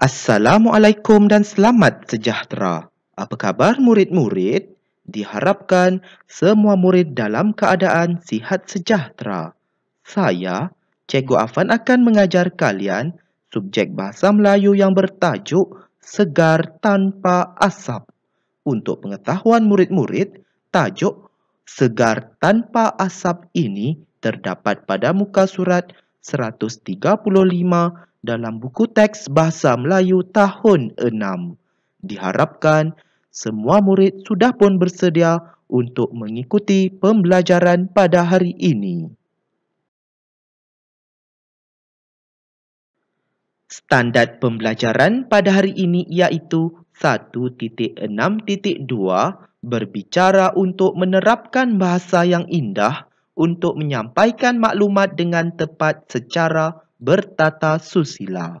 Assalamualaikum dan selamat sejahtera. Apa khabar murid-murid? Diharapkan semua murid dalam keadaan sihat sejahtera. Saya, Cikgu Afan akan mengajar kalian subjek bahasa Melayu yang bertajuk Segar Tanpa Asap. Untuk pengetahuan murid-murid, tajuk Segar Tanpa Asap ini terdapat pada muka surat 135 dalam buku teks Bahasa Melayu tahun 6. Diharapkan semua murid sudah pun bersedia untuk mengikuti pembelajaran pada hari ini. Standard pembelajaran pada hari ini iaitu 1.6.2 berbicara untuk menerapkan bahasa yang indah untuk menyampaikan maklumat dengan tepat secara bertata susila.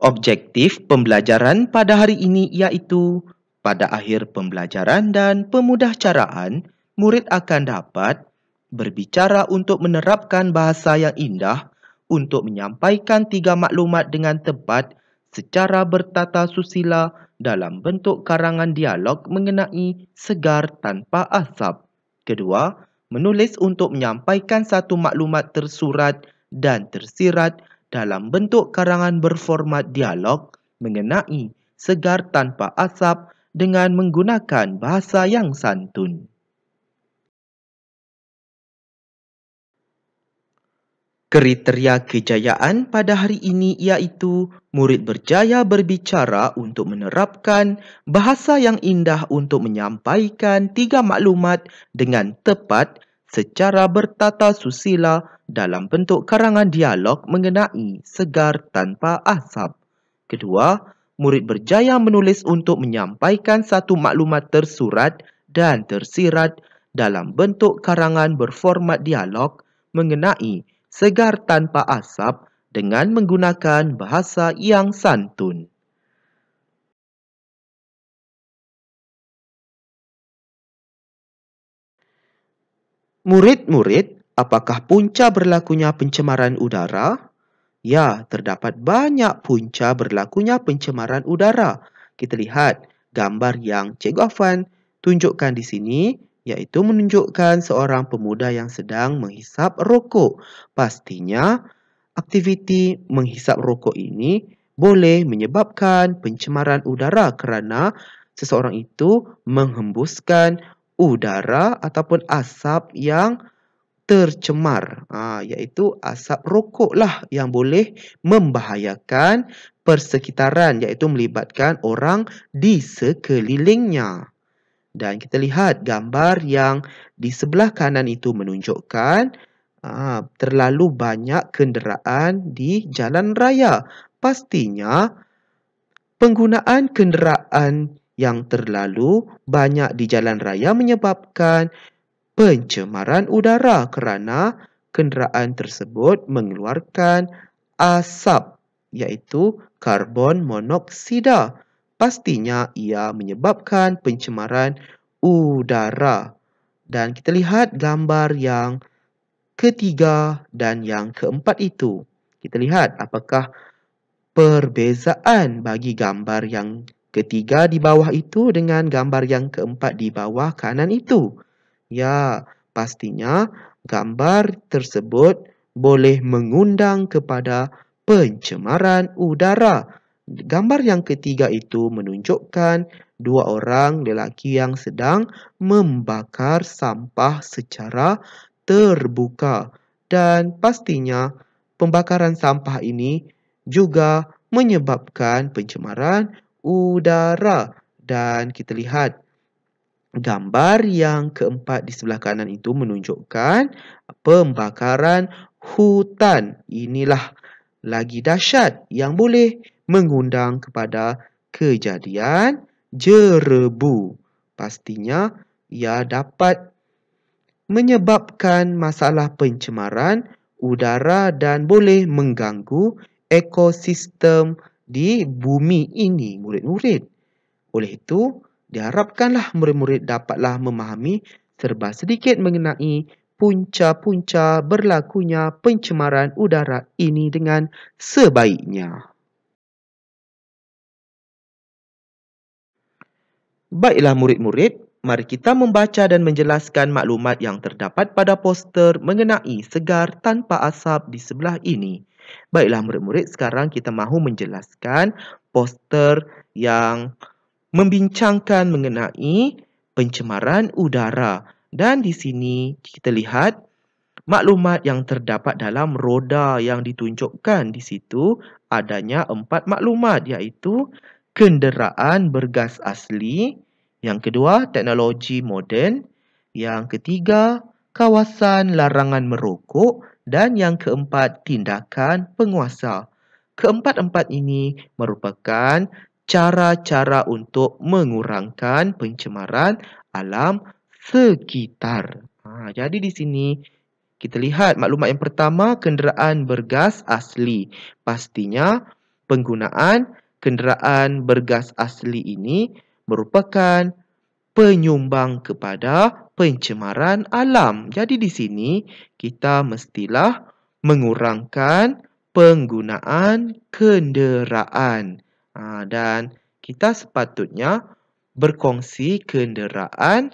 Objektif pembelajaran pada hari ini iaitu pada akhir pembelajaran dan pemudahcaraan, murid akan dapat berbicara untuk menerapkan bahasa yang indah untuk menyampaikan tiga maklumat dengan tepat secara bertata susila dalam bentuk karangan dialog mengenai segar tanpa asap. Kedua, menulis untuk menyampaikan satu maklumat tersurat dan tersirat dalam bentuk karangan berformat dialog mengenai segar tanpa asap dengan menggunakan bahasa yang santun. Kriteria kejayaan pada hari ini iaitu murid berjaya berbicara untuk menerapkan bahasa yang indah untuk menyampaikan tiga maklumat dengan tepat secara bertata susila dalam bentuk karangan dialog mengenai segar tanpa asap. Kedua, murid berjaya menulis untuk menyampaikan satu maklumat tersurat dan tersirat dalam bentuk karangan berformat dialog mengenai segar tanpa asap dengan menggunakan bahasa yang santun. Murid-murid, apakah punca berlakunya pencemaran udara? Ya, terdapat banyak punca berlakunya pencemaran udara. Kita lihat gambar yang Cikgu Afan tunjukkan di sini iaitu menunjukkan seorang pemuda yang sedang menghisap rokok. Pastinya, aktiviti menghisap rokok ini boleh menyebabkan pencemaran udara kerana seseorang itu menghembuskan udara ataupun asap yang tercemar ha, iaitu asap rokoklah yang boleh membahayakan persekitaran iaitu melibatkan orang di sekelilingnya. Dan kita lihat gambar yang di sebelah kanan itu menunjukkan aa, ah, terlalu banyak kenderaan di jalan raya. Pastinya penggunaan kenderaan yang terlalu banyak di jalan raya menyebabkan pencemaran udara kerana kenderaan tersebut mengeluarkan asap iaitu karbon monoksida pastinya ia menyebabkan pencemaran udara. Dan kita lihat gambar yang ketiga dan yang keempat itu. Kita lihat apakah perbezaan bagi gambar yang ketiga di bawah itu dengan gambar yang keempat di bawah kanan itu. Ya, pastinya gambar tersebut boleh mengundang kepada pencemaran udara. Gambar yang ketiga itu menunjukkan dua orang lelaki yang sedang membakar sampah secara terbuka dan pastinya pembakaran sampah ini juga menyebabkan pencemaran udara dan kita lihat gambar yang keempat di sebelah kanan itu menunjukkan pembakaran hutan inilah lagi dahsyat yang boleh mengundang kepada kejadian jerebu. Pastinya ia dapat menyebabkan masalah pencemaran udara dan boleh mengganggu ekosistem di bumi ini, murid-murid. Oleh itu, diharapkanlah murid-murid dapatlah memahami serba sedikit mengenai punca-punca berlakunya pencemaran udara ini dengan sebaiknya. Baiklah murid-murid, mari kita membaca dan menjelaskan maklumat yang terdapat pada poster mengenai segar tanpa asap di sebelah ini. Baiklah murid-murid, sekarang kita mahu menjelaskan poster yang membincangkan mengenai pencemaran udara. Dan di sini kita lihat maklumat yang terdapat dalam roda yang ditunjukkan di situ adanya empat maklumat iaitu kenderaan bergas asli. Yang kedua, teknologi moden. Yang ketiga, kawasan larangan merokok. Dan yang keempat, tindakan penguasa. Keempat-empat ini merupakan cara-cara untuk mengurangkan pencemaran alam sekitar. Ha, jadi di sini kita lihat maklumat yang pertama, kenderaan bergas asli. Pastinya penggunaan kenderaan bergas asli ini merupakan penyumbang kepada pencemaran alam. Jadi di sini kita mestilah mengurangkan penggunaan kenderaan ha, dan kita sepatutnya berkongsi kenderaan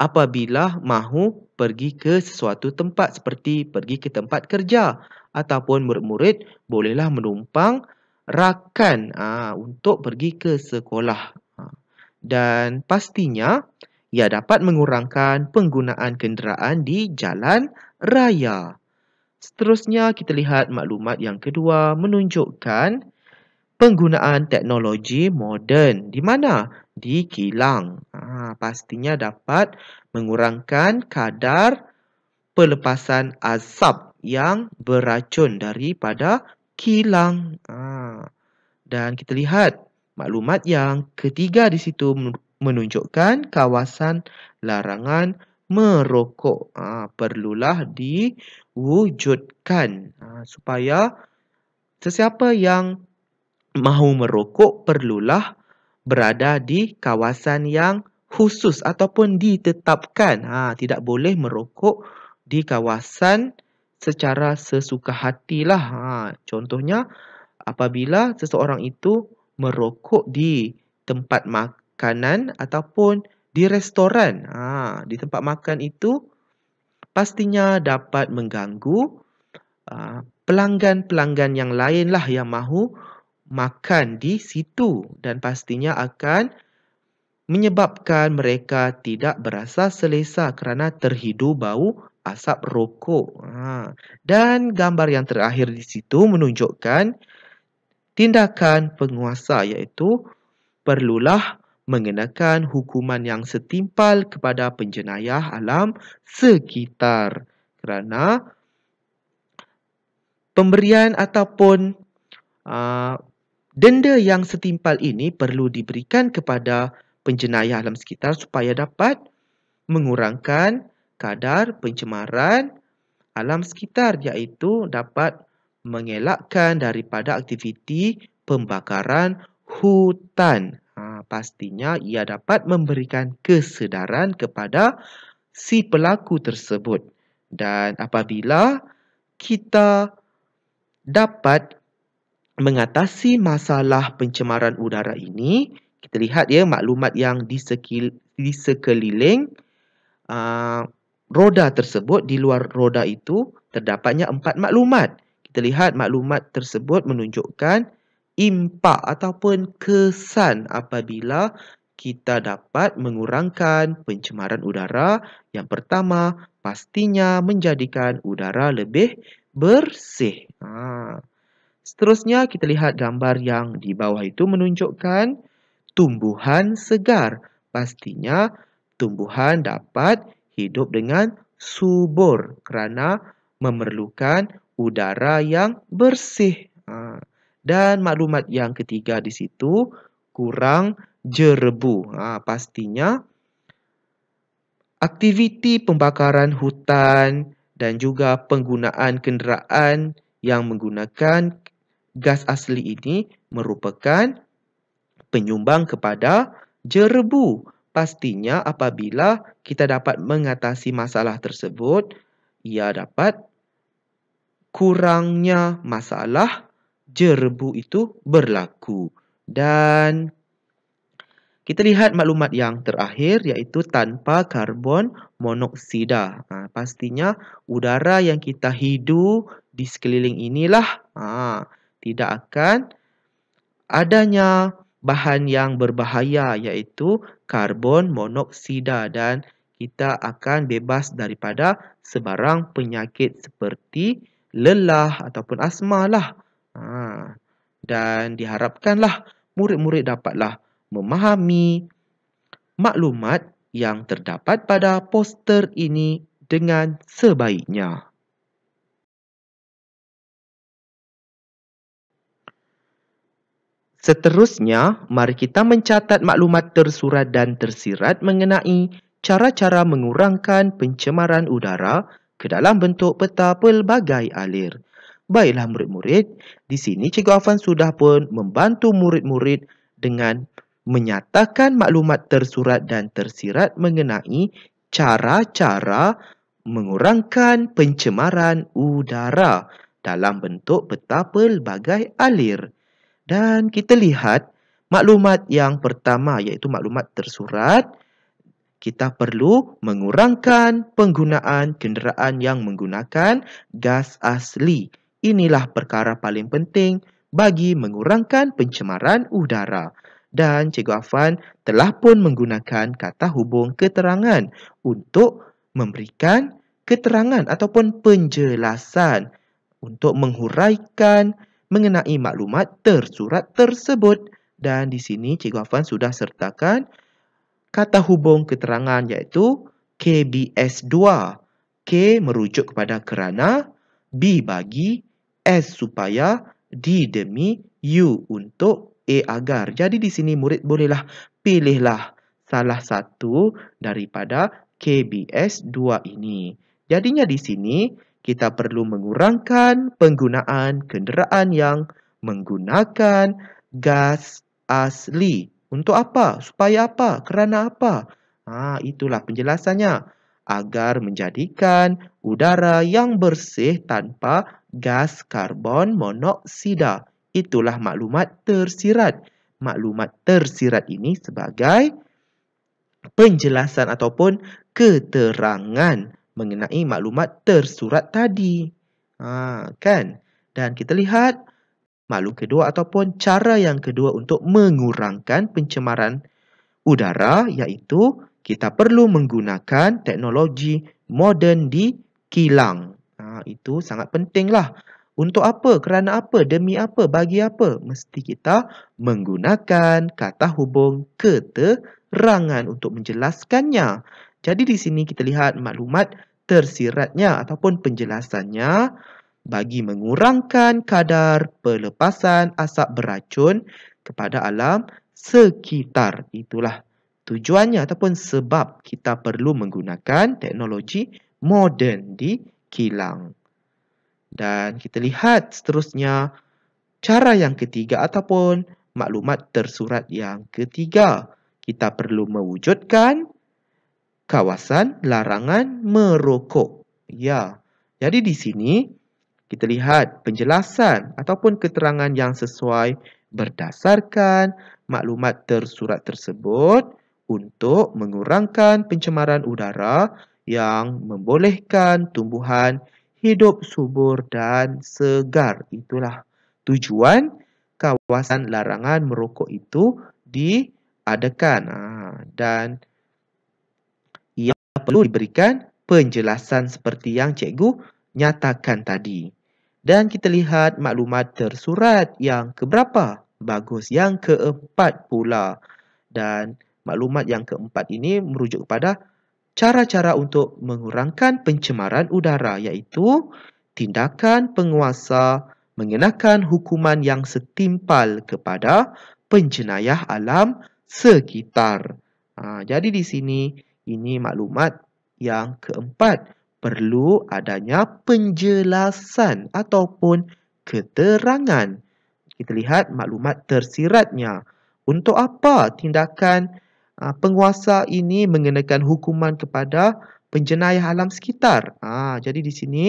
apabila mahu pergi ke sesuatu tempat seperti pergi ke tempat kerja ataupun murid-murid bolehlah menumpang rakan aa, ah, untuk pergi ke sekolah. Ah, dan pastinya ia dapat mengurangkan penggunaan kenderaan di jalan raya. Seterusnya kita lihat maklumat yang kedua menunjukkan penggunaan teknologi moden di mana di kilang. ha, pastinya dapat mengurangkan kadar pelepasan asap yang beracun daripada kilang. Ha. Dan kita lihat maklumat yang ketiga di situ menunjukkan kawasan larangan merokok. Ha. Perlulah diwujudkan ha. supaya sesiapa yang mahu merokok perlulah berada di kawasan yang khusus ataupun ditetapkan. Ha, tidak boleh merokok di kawasan secara sesuka hatilah. Ha, contohnya, apabila seseorang itu merokok di tempat makanan ataupun di restoran. Ha, di tempat makan itu, pastinya dapat mengganggu uh, pelanggan-pelanggan yang lainlah yang mahu makan di situ. Dan pastinya akan menyebabkan mereka tidak berasa selesa kerana terhidu bau asap rokok. Ha. Dan gambar yang terakhir di situ menunjukkan tindakan penguasa iaitu perlulah mengenakan hukuman yang setimpal kepada penjenayah alam sekitar kerana pemberian ataupun uh, denda yang setimpal ini perlu diberikan kepada penjenayah alam sekitar supaya dapat mengurangkan kadar pencemaran alam sekitar iaitu dapat mengelakkan daripada aktiviti pembakaran hutan. Ha, pastinya ia dapat memberikan kesedaran kepada si pelaku tersebut. Dan apabila kita dapat mengatasi masalah pencemaran udara ini, kita lihat ya maklumat yang di sekeliling, uh, roda tersebut di luar roda itu terdapatnya empat maklumat. Kita lihat maklumat tersebut menunjukkan impak ataupun kesan apabila kita dapat mengurangkan pencemaran udara. Yang pertama, pastinya menjadikan udara lebih bersih. Ha. Seterusnya, kita lihat gambar yang di bawah itu menunjukkan tumbuhan segar. Pastinya, tumbuhan dapat hidup dengan subur kerana memerlukan udara yang bersih. Ha. Dan maklumat yang ketiga di situ, kurang jerebu. Ha, pastinya, aktiviti pembakaran hutan dan juga penggunaan kenderaan yang menggunakan gas asli ini merupakan penyumbang kepada jerebu pastinya apabila kita dapat mengatasi masalah tersebut, ia dapat kurangnya masalah jerbu itu berlaku. Dan kita lihat maklumat yang terakhir iaitu tanpa karbon monoksida. Ha, pastinya udara yang kita hidu di sekeliling inilah ha, tidak akan adanya bahan yang berbahaya iaitu karbon monoksida dan kita akan bebas daripada sebarang penyakit seperti lelah ataupun asma lah. Ha. Dan diharapkanlah murid-murid dapatlah memahami maklumat yang terdapat pada poster ini dengan sebaiknya. Seterusnya, mari kita mencatat maklumat tersurat dan tersirat mengenai cara-cara mengurangkan pencemaran udara ke dalam bentuk peta pelbagai alir. Baiklah murid-murid, di sini Cikgu Afan sudah pun membantu murid-murid dengan menyatakan maklumat tersurat dan tersirat mengenai cara-cara mengurangkan pencemaran udara dalam bentuk peta pelbagai alir. Dan kita lihat maklumat yang pertama iaitu maklumat tersurat. Kita perlu mengurangkan penggunaan kenderaan yang menggunakan gas asli. Inilah perkara paling penting bagi mengurangkan pencemaran udara. Dan Cikgu Afan telah pun menggunakan kata hubung keterangan untuk memberikan keterangan ataupun penjelasan untuk menghuraikan mengenai maklumat tersurat tersebut. Dan di sini Cikgu Afan sudah sertakan kata hubung keterangan iaitu KBS2. K merujuk kepada kerana, B bagi, S supaya, D demi, U untuk, A agar. Jadi di sini murid bolehlah pilihlah salah satu daripada KBS2 ini. Jadinya di sini kita perlu mengurangkan penggunaan kenderaan yang menggunakan gas asli. Untuk apa? Supaya apa? Kerana apa? Ha, itulah penjelasannya. Agar menjadikan udara yang bersih tanpa gas karbon monoksida. Itulah maklumat tersirat. Maklumat tersirat ini sebagai penjelasan ataupun keterangan mengenai maklumat tersurat tadi. Ha, kan? Dan kita lihat maklum kedua ataupun cara yang kedua untuk mengurangkan pencemaran udara iaitu kita perlu menggunakan teknologi moden di kilang. Ha, itu sangat pentinglah. Untuk apa? Kerana apa? Demi apa? Bagi apa? Mesti kita menggunakan kata hubung keterangan untuk menjelaskannya. Jadi di sini kita lihat maklumat tersiratnya ataupun penjelasannya bagi mengurangkan kadar pelepasan asap beracun kepada alam sekitar. Itulah tujuannya ataupun sebab kita perlu menggunakan teknologi moden di kilang. Dan kita lihat seterusnya cara yang ketiga ataupun maklumat tersurat yang ketiga. Kita perlu mewujudkan kawasan larangan merokok. Ya. Jadi di sini kita lihat penjelasan ataupun keterangan yang sesuai berdasarkan maklumat tersurat tersebut untuk mengurangkan pencemaran udara yang membolehkan tumbuhan hidup subur dan segar. Itulah tujuan kawasan larangan merokok itu diadakan. Ha, dan perlu diberikan penjelasan seperti yang cikgu nyatakan tadi. Dan kita lihat maklumat tersurat yang keberapa? Bagus, yang keempat pula. Dan maklumat yang keempat ini merujuk kepada cara-cara untuk mengurangkan pencemaran udara iaitu tindakan penguasa mengenakan hukuman yang setimpal kepada penjenayah alam sekitar. Ha, jadi di sini ini maklumat yang keempat. Perlu adanya penjelasan ataupun keterangan. Kita lihat maklumat tersiratnya. Untuk apa tindakan ah, penguasa ini mengenakan hukuman kepada penjenayah alam sekitar? Ah, jadi di sini,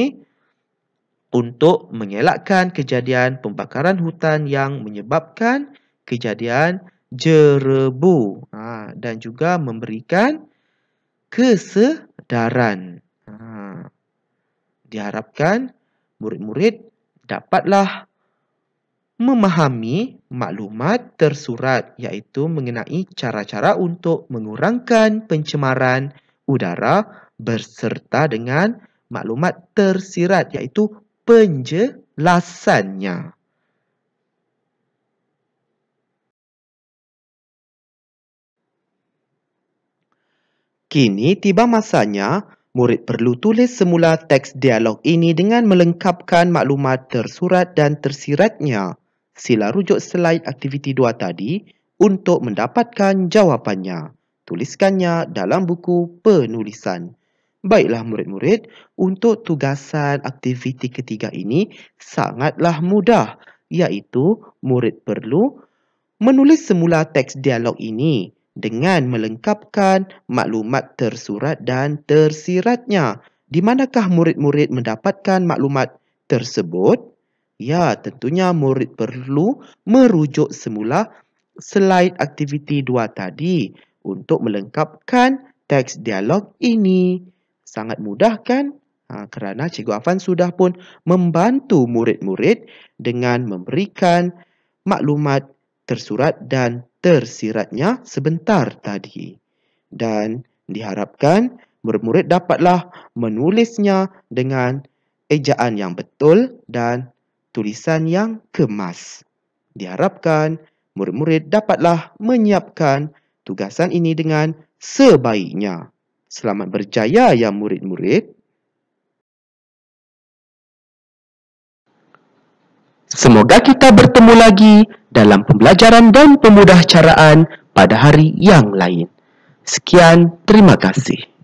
untuk mengelakkan kejadian pembakaran hutan yang menyebabkan kejadian jerebu ah, dan juga memberikan kesedaran. Ha. Diharapkan murid-murid dapatlah memahami maklumat tersurat iaitu mengenai cara-cara untuk mengurangkan pencemaran udara berserta dengan maklumat tersirat iaitu penjelasannya. Kini tiba masanya murid perlu tulis semula teks dialog ini dengan melengkapkan maklumat tersurat dan tersiratnya. Sila rujuk slide aktiviti dua tadi untuk mendapatkan jawapannya. Tuliskannya dalam buku penulisan. Baiklah murid-murid, untuk tugasan aktiviti ketiga ini sangatlah mudah iaitu murid perlu menulis semula teks dialog ini dengan melengkapkan maklumat tersurat dan tersiratnya. Di manakah murid-murid mendapatkan maklumat tersebut? Ya, tentunya murid perlu merujuk semula slide aktiviti dua tadi untuk melengkapkan teks dialog ini. Sangat mudah kan? Ha, kerana Cikgu Afan sudah pun membantu murid-murid dengan memberikan maklumat tersurat dan tersiratnya sebentar tadi dan diharapkan murid-murid dapatlah menulisnya dengan ejaan yang betul dan tulisan yang kemas. Diharapkan murid-murid dapatlah menyiapkan tugasan ini dengan sebaiknya. Selamat berjaya ya murid-murid. Semoga kita bertemu lagi dalam pembelajaran dan pemudahcaraan pada hari yang lain. Sekian, terima kasih.